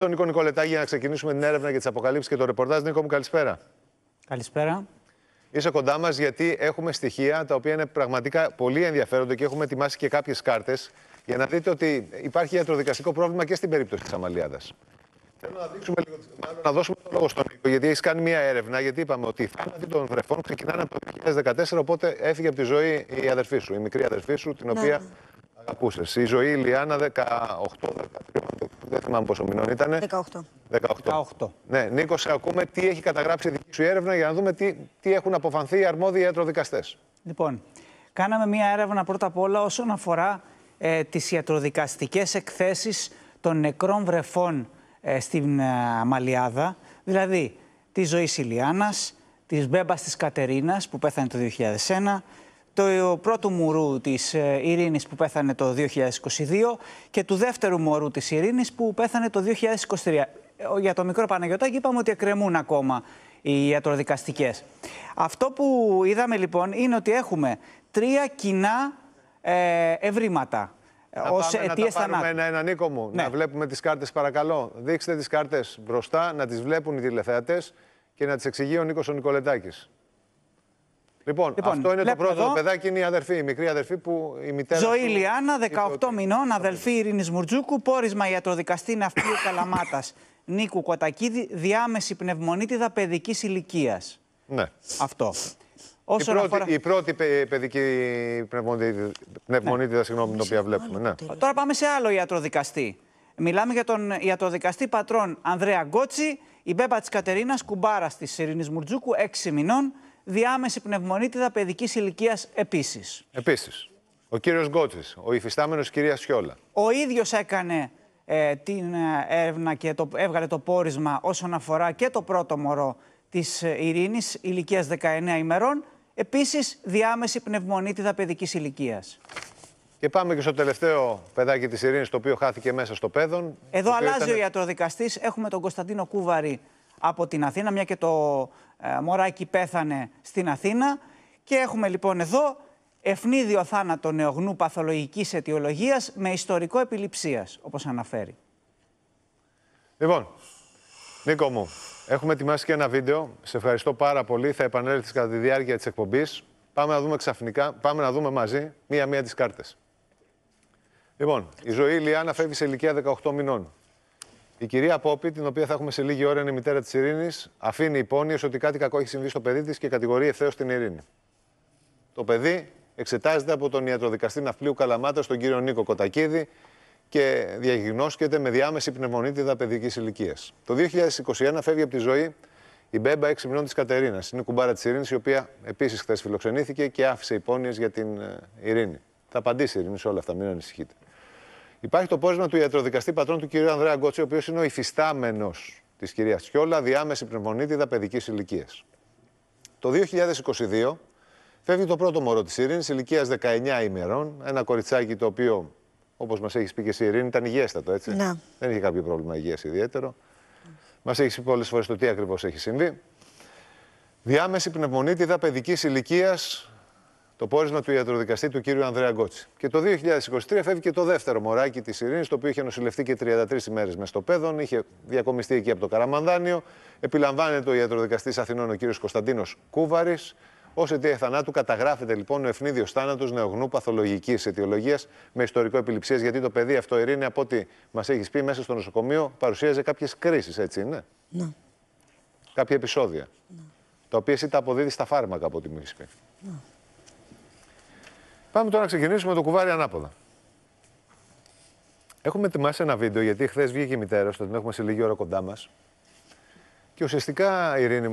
Τον Νίκο Νικολετάκη για να ξεκινήσουμε την έρευνα για τις αποκαλύψεις και το ρεπορτάζ. Νίκο μου, καλησπέρα. Καλησπέρα. Είσαι κοντά μας γιατί έχουμε στοιχεία τα οποία είναι πραγματικά πολύ ενδιαφέροντα και έχουμε ετοιμάσει και κάποιες κάρτες για να δείτε ότι υπάρχει ιατροδικαστικό πρόβλημα και στην περίπτωση της Αμαλιάδας. Θέλω να δείξουμε λίγο, μάλλον να δώσουμε το λόγο στον Νίκο, γιατί έχεις κάνει μια έρευνα. Γιατί είπαμε ότι οι θάνατοι των βρεφών ξεκινάνε από το 2014, οπότε έφυγε από τη ζωή η αδερφή σου, η μικρή αδερφή σου, την ναι. οποία ναι. αγαπούσες. Η ζωή η Λιάννα 18-13 δεν θυμάμαι πόσο μηνών ήταν. 18. 18. 18. Ναι, Νίκος, ακούμε τι έχει καταγράψει η δική σου έρευνα για να δούμε τι, τι έχουν αποφανθεί οι αρμόδιοι ιατροδικαστές. Λοιπόν, κάναμε μία έρευνα πρώτα απ' όλα όσον αφορά ε, τις ιατροδικαστικές εκθέσεις των νεκρών βρεφών ε, στην ε, Αμαλιάδα, δηλαδή τη ζωή Ηλιάνας, της Μπέμπας της Κατερίνας που πέθανε το 2001, ε, του πρώτου μουρού της Ειρήνης που πέθανε το 2022 και του δεύτερου μουρού της Ειρήνης που πέθανε το 2023. Για το μικρό Παναγιωτάκη είπαμε ότι εκκρεμούν ακόμα οι ιατροδικαστικές. Αυτό που είδαμε λοιπόν είναι ότι έχουμε τρία κοινά ε, ευρήματα. Να ε, πάμε να τα πάρουμε ένα, ένα Νίκο μου, να ναι. βλέπουμε τις κάρτες παρακαλώ. Δείξτε τις κάρτες μπροστά, να τις βλέπουν οι τηλεθεατές και να τις εξηγεί ο Νίκος ο Νικολετάκης. Λοιπόν, λοιπόν, αυτό είναι το πρώτο εδώ. παιδάκι, είναι η αδερφή, η μικρή αδερφή που η μητέρα. Ζωή Λιάννα, 18 μηνών, αδελφή Ειρήνης Μουρτζούκου, πόρισμα ιατροδικαστή Ναυτίου Καλαμάτας. Νίκου Κοτακίδη, διάμεση πνευμονίτιδα παιδικής ηλικίας. Ναι. Αυτό. Όσον η, πρώτη, αφορά... η πρώτη παιδική πνευμονίτιδα, συγγνώμη, την οποία βλέπουμε. Ναι. Τώρα πάμε σε άλλο ιατροδικαστή. Μιλάμε για τον ιατροδικαστή πατρών Ανδρέα Γκότσι, η μπέμπα της Κατερίνας, κουμπάρα της Ειρήνης Μουρτζούκου, 6 μηνών διάμεση πνευμονίτιδα παιδικής ηλικίας επίσης. Επίσης. Ο κύριος Γκότση, ο υφιστάμενος κυρίας Σιόλα. Ο ίδιος έκανε ε, την ε, έρευνα και το, έβγαλε το πόρισμα όσον αφορά και το πρώτο μωρό της ε, Ειρήνης, ηλικίας 19 ημερών. Επίσης, διάμεση πνευμονίτιδα παιδικής ηλικίας. Και πάμε και στο τελευταίο παιδάκι της Ειρήνης, το οποίο χάθηκε μέσα στο παιδόν. Εδώ αλλάζει ήταν... ο ιατροδικαστής. Έχουμε τον Κωνσταντίνο Κούβαρη, από την Αθήνα, μια και το ε, μωράκι πέθανε στην Αθήνα. Και έχουμε λοιπόν εδώ ευνίδιο θάνατο νεογνού παθολογικής αιτιολογίας με ιστορικό επιληψίας, όπως αναφέρει. Λοιπόν, Νίκο μου, έχουμε ετοιμάσει και ένα βίντεο. Σε ευχαριστώ πάρα πολύ. Θα επανέλθεις κατά τη διάρκεια της εκπομπής. Πάμε να δούμε ξαφνικά, πάμε να δούμε μαζί μία-μία τις κάρτες. Λοιπόν, η ζωή Λιάννα φεύγει σε ηλικία 18 μηνών. Η κυρία Πόπη, την οποία θα έχουμε σε λίγη ώρα, είναι η μητέρα της Ειρήνης, αφήνει υπόνοιες ότι κάτι κακό έχει συμβεί στο παιδί της και κατηγορεί ευθέως την Ειρήνη. Το παιδί εξετάζεται από τον ιατροδικαστή Ναυπλίου Καλαμάτα, τον κύριο Νίκο Κοτακίδη, και διαγνώσκεται με διάμεση πνευμονίτιδα παιδικής ηλικίας. Το 2021 φεύγει από τη ζωή η μπέμπα 6 μηνών της Κατερίνας. Είναι κουμπάρα της Ειρήνης, η οποία επίσης χθες φιλοξενήθηκε και άφησε υπόνοιες για την ε, Ειρήνη. Θα απαντήσει η Ειρήνη όλα αυτά, μην ανησυχείτε. Υπάρχει το πόρισμα του ιατροδικαστή πατρών του κ. Ανδρέα Γκότση, ο οποίος είναι ο υφιστάμενος της κυρίας Τσιόλα, διάμεση πνευμονίτιδα παιδικής ηλικίας. Το 2022 φεύγει το πρώτο μωρό της Ειρήνης, ηλικίας 19 ημερών. Ένα κοριτσάκι το οποίο, όπως μας έχεις πει και εσύ, Ειρήνη, ήταν υγιέστατο, έτσι. Να. Δεν είχε κάποιο πρόβλημα υγείας ιδιαίτερο. Μας έχεις πει πολλές φορές το τι ακριβώς έχει συμβεί. Διάμεση πνευμονίτιδα παιδικής ηλικίας το πόρισμα του ιατροδικαστή του κύριου Ανδρέα Γκότση. Και το 2023 φεύγει και το δεύτερο μωράκι της Ειρήνης, το οποίο είχε νοσηλευτεί και 33 ημέρες μες στο παιδόν, είχε διακομιστεί εκεί από το Καραμανδάνιο. Επιλαμβάνεται ο ιατροδικαστής Αθηνών ο κύριος Κωνσταντίνος Κούβαρης. Ως αιτία θανάτου καταγράφεται λοιπόν ο ευνίδιος θάνατος νεογνού παθολογικής αιτιολογίας με ιστορικό επιληψία, γιατί το παιδί αυτό, Ειρήνη, από ό,τι μας έχεις πει μέσα στο νοσοκομείο, παρουσίαζε κάποιες κρίσεις, έτσι είναι. Ναι. Κάποια επεισόδια. Ναι. Τα οποία εσύ τα αποδίδεις στα φάρμακα, από ό,τι Ναι. Πάμε τώρα να ξεκινήσουμε το κουβάρι ανάποδα. Έχουμε ετοιμάσει ένα βίντεο γιατί χθες βγήκε η μητέρα στο έχουμε σε λίγη ώρα κοντά μας. Και ουσιαστικά, Ειρήνη μου,